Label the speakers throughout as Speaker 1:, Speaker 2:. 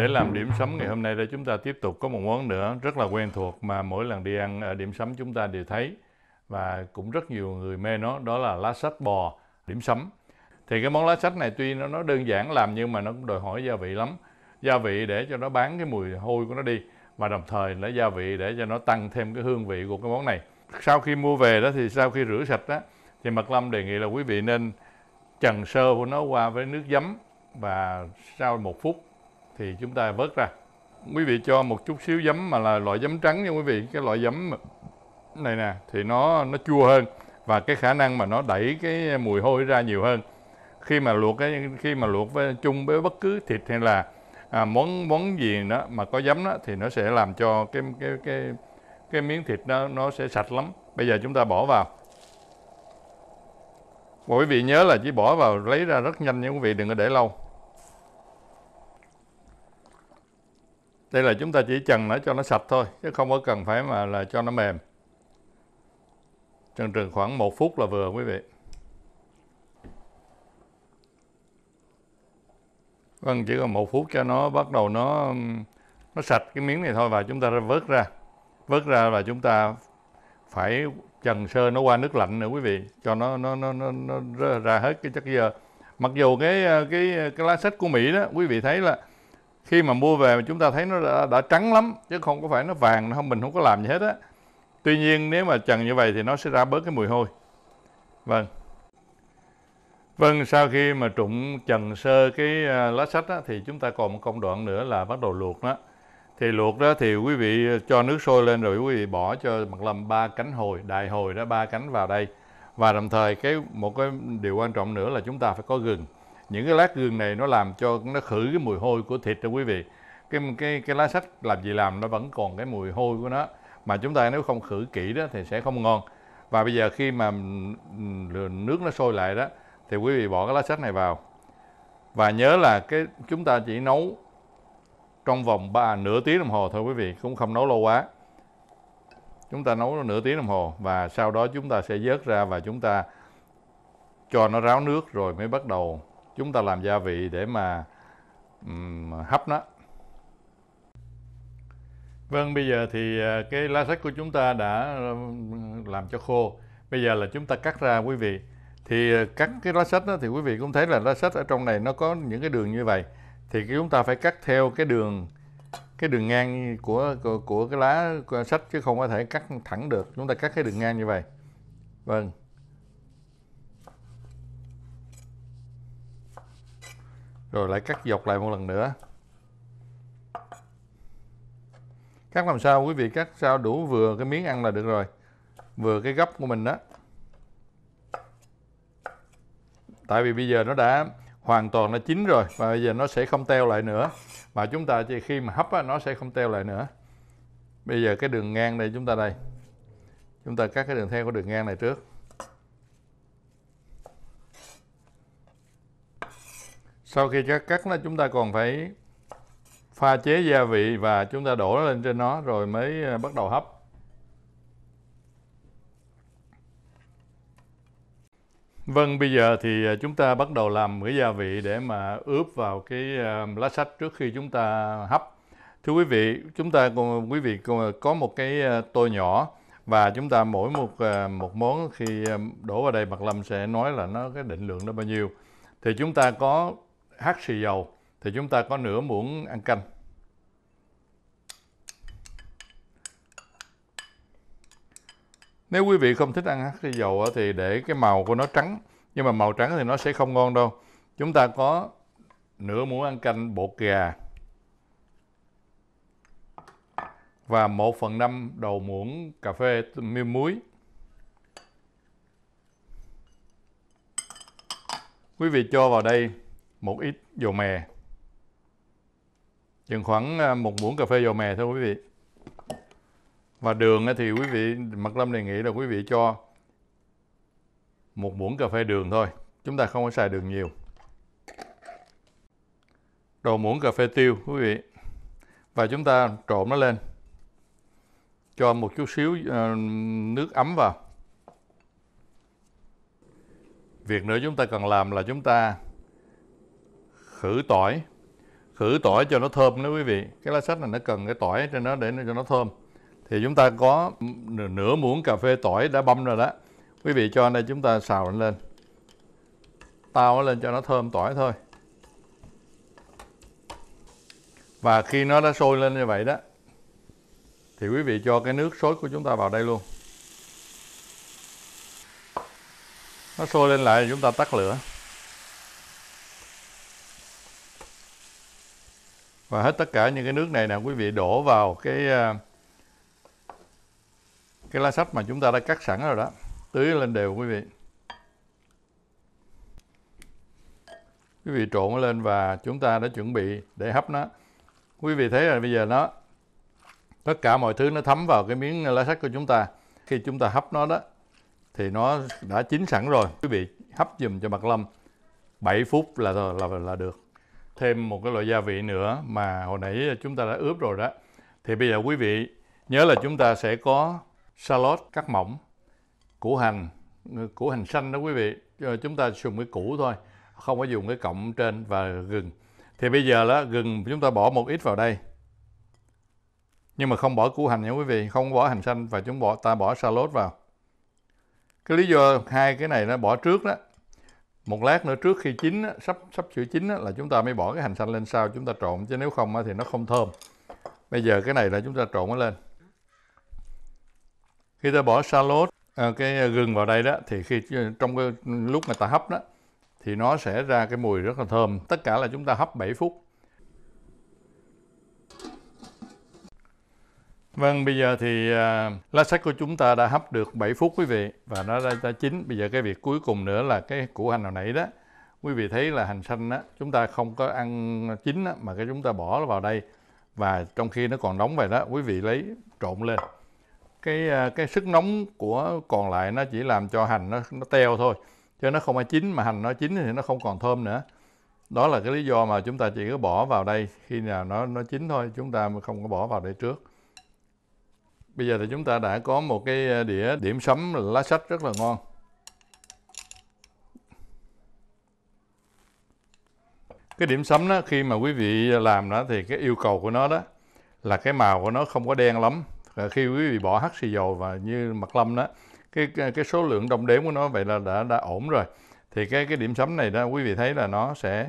Speaker 1: để làm điểm sắm ngày hôm nay để chúng ta tiếp tục có một món nữa rất là quen thuộc mà mỗi lần đi ăn ở ờ, điểm sắm chúng ta đều thấy và cũng rất nhiều người mê nó đó là lá sách bò điểm sắm. thì cái món lá sách này tuy nó, nó đơn giản làm nhưng mà nó cũng đòi hỏi gia vị lắm gia vị để cho nó bán cái mùi hôi của nó đi và đồng thời là gia vị để cho nó tăng thêm cái hương vị của cái món này sau khi mua về đó thì sau khi rửa sạch đó thì mật lâm đề nghị là quý vị nên trần sơ của nó qua với nước giấm và sau một phút thì chúng ta vớt ra quý vị cho một chút xíu giấm mà là loại giấm trắng nha quý vị cái loại giấm này nè thì nó nó chua hơn và cái khả năng mà nó đẩy cái mùi hôi ra nhiều hơn khi mà luộc cái khi mà luộc với chung với bất cứ thịt hay là à, món món gì đó mà có giấm đó thì nó sẽ làm cho cái cái cái cái miếng thịt nó nó sẽ sạch lắm bây giờ chúng ta bỏ vào và quý vị nhớ là chỉ bỏ vào lấy ra rất nhanh nha quý vị đừng có để lâu đây là chúng ta chỉ trần nó cho nó sạch thôi chứ không có cần phải mà là cho nó mềm trần trần khoảng 1 phút là vừa quý vị vâng chỉ còn một phút cho nó bắt đầu nó nó sạch cái miếng này thôi và chúng ta vớt ra vớt ra và chúng ta phải trần sơ nó qua nước lạnh nữa quý vị cho nó nó nó nó, nó ra hết cái chất dơ mặc dù cái cái cái lá sách của mỹ đó quý vị thấy là khi mà mua về mà chúng ta thấy nó đã, đã trắng lắm chứ không có phải nó vàng không mình không có làm gì hết á tuy nhiên nếu mà trần như vậy thì nó sẽ ra bớt cái mùi hôi vâng vâng sau khi mà trụng trần sơ cái à, lá sách á, thì chúng ta còn một công đoạn nữa là bắt đầu luộc đó thì luộc đó thì quý vị à, cho nước sôi lên rồi quý vị bỏ cho mặt lâm ba cánh hồi đại hồi đó ba cánh vào đây và đồng thời cái một cái điều quan trọng nữa là chúng ta phải có gừng những cái lát gương này nó làm cho nó khử cái mùi hôi của thịt đó quý vị cái cái cái lá sách làm gì làm nó vẫn còn cái mùi hôi của nó mà chúng ta nếu không khử kỹ đó thì sẽ không ngon và bây giờ khi mà nước nó sôi lại đó thì quý vị bỏ cái lá sách này vào và nhớ là cái chúng ta chỉ nấu trong vòng ba nửa tiếng đồng hồ thôi quý vị cũng không nấu lâu quá chúng ta nấu nửa tiếng đồng hồ và sau đó chúng ta sẽ vớt ra và chúng ta cho nó ráo nước rồi mới bắt đầu chúng ta làm gia vị để mà um, hấp nó Vâng, bây giờ thì ờ, cái lá sách của chúng ta đã làm cho khô. Bây giờ là chúng ta cắt ra quý vị. Thì ờ, cắt cái lá sách đó, thì quý vị cũng thấy là lá sách ở trong này nó có những cái đường như vậy. Thì chúng ta phải cắt theo cái đường cái đường ngang của của, của cái lá sách chứ không có thể cắt thẳng được. Chúng ta cắt cái đường ngang như vậy. Vâng. rồi lại cắt dọc lại một lần nữa cắt làm sao quý vị cắt sao đủ vừa cái miếng ăn là được rồi vừa cái gấp của mình đó tại vì bây giờ nó đã hoàn toàn nó chín rồi và bây giờ nó sẽ không teo lại nữa mà chúng ta chỉ khi mà hấp á, nó sẽ không teo lại nữa bây giờ cái đường ngang đây chúng ta đây chúng ta cắt cái đường theo của đường ngang này trước sau khi cắt cắt nó chúng ta còn phải pha chế gia vị và chúng ta đổ nó lên trên nó rồi mới ờ, bắt đầu hấp Vâng, bây giờ thì ờ, chúng ta bắt đầu làm cái gia vị để mà ướp vào cái ờ, lá sách trước khi chúng ta hấp. Thưa quý vị, chúng ta quý vị có một cái tô nhỏ và chúng ta mỗi một một món khi đổ vào đây Bạc Lâm sẽ nói là nó cái định lượng đó bao nhiêu. Thì chúng ta có hắc xì dầu thì chúng ta có nửa muỗng ăn canh. Nếu quý vị không thích ăn hắc xì dầu thì để cái màu của nó trắng. Nhưng mà màu trắng thì nó sẽ không ngon đâu. Chúng ta có nửa muỗng ăn canh bột gà. Và 1 phần 5 đầu muỗng cà phê miếng muối. Quý vị cho vào đây một ít dầu mè chừng khoảng à, một muỗng cà phê dầu mè thôi quý vị và đường thì quý vị Mạc Lâm đề nghị là quý vị cho một muỗng cà phê đường thôi chúng ta không có xài đường nhiều đầu muỗng cà phê tiêu quý vị và chúng ta trộn nó lên cho một chút xíu à, nước ấm vào việc nữa chúng ta cần làm là chúng ta khử tỏi khử tỏi cho nó thơm đó quý vị cái lá sách này nó cần cái tỏi cho nó để nó cho nó thơm thì chúng ta có nửa muỗng cà phê tỏi đã băm rồi đó quý vị cho đây chúng ta xào lên tao lên cho nó thơm tỏi thôi và khi nó đã sôi lên như vậy đó thì quý vị cho cái nước sốt của chúng ta vào đây luôn nó sôi lên lại chúng ta tắt lửa và hết tất cả những cái nước này nè quý vị đổ vào cái à, cái lá sách mà chúng ta đã cắt sẵn rồi đó tưới lên đều quý vị quý vị trộn lên và chúng ta đã chuẩn bị để hấp nó quý vị thấy là bây giờ nó tất cả mọi thứ nó thấm vào cái miếng lá sách của chúng ta khi chúng ta hấp nó đó thì nó đã chín sẵn rồi quý vị hấp dùm cho mặt lâm 7 phút là là là, là được thêm một cái loại gia vị nữa mà hồi nãy chúng ta đã ướp rồi đó thì bây giờ quý vị nhớ là chúng ta sẽ có salad cắt mỏng củ hành củ hành xanh đó quý vị ờ, chúng ta dùng cái củ thôi không có dùng cái cọng trên và gừng thì bây giờ đó gừng chúng ta bỏ một ít vào đây nhưng mà không bỏ củ hành nha quý vị không bỏ hành xanh và chúng bỏ ta bỏ salad vào cái lý do hai cái này nó bỏ trước đó một lát nữa trước khi chín sắp sắp sửa chín là chúng ta mới bỏ cái hành xanh lên sau chúng ta trộn chứ nếu không thì nó không thơm bây giờ cái này là chúng ta trộn nó lên khi ta bỏ salad à, cái à, gừng vào đây đó thì khi à, trong cái lúc mà ta hấp đó thì nó sẽ ra cái mùi rất là thơm tất cả là chúng ta hấp 7 phút Vâng, bây giờ thì uh, lá sách của chúng ta đã hấp được 7 phút quý vị và nó đã, đã chín. Bây giờ cái việc cuối cùng nữa là cái củ hành hồi nãy đó. Quý vị thấy là hành xanh á, chúng ta không có ăn chín á, mà cái chúng ta bỏ nó vào đây và trong khi nó còn nóng vậy đó, quý vị lấy trộn lên. Cái uh, cái sức nóng của còn lại nó chỉ làm cho hành nó nó teo thôi, chứ nó không phải chín mà hành nó chín thì nó không còn thơm nữa. Đó là cái lý do mà chúng ta chỉ có bỏ vào đây khi nào nó nó chín thôi, chúng ta không có bỏ vào đây trước Bây giờ thì chúng ta đã có một cái ờ, đĩa điểm sắm lá sách rất là ngon. Cái điểm sắm đó, khi mà quý vị làm đó thì cái yêu cầu của nó đó là cái màu của nó không có đen lắm. Khi quý vị bỏ hắc xì dầu và như mặt lâm đó, cái, cái số lượng đồng đếm của nó vậy là đã đã ổn rồi. Thì cái cái điểm sắm này đó quý vị thấy là nó sẽ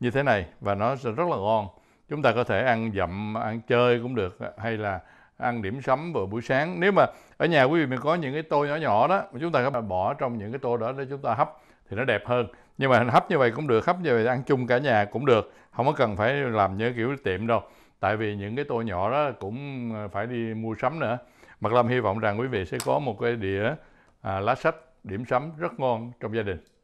Speaker 1: như thế này và nó sẽ rất là ngon. Chúng ta có thể ăn dặm, ăn chơi cũng được hay là ăn điểm sắm vào buổi sáng nếu mà ở nhà quý vị mình có những cái tô nhỏ nhỏ đó mà chúng ta có bỏ trong những cái tô đó để chúng ta hấp thì nó đẹp hơn nhưng mà hấp như vậy cũng được hấp như vậy ăn chung cả nhà cũng được không có cần phải làm như kiểu tiệm đâu tại vì những cái tô nhỏ đó cũng à, phải đi mua sắm nữa Mặc lâm hy vọng rằng quý vị sẽ có một cái đĩa à, lá sách điểm sắm rất ngon trong gia đình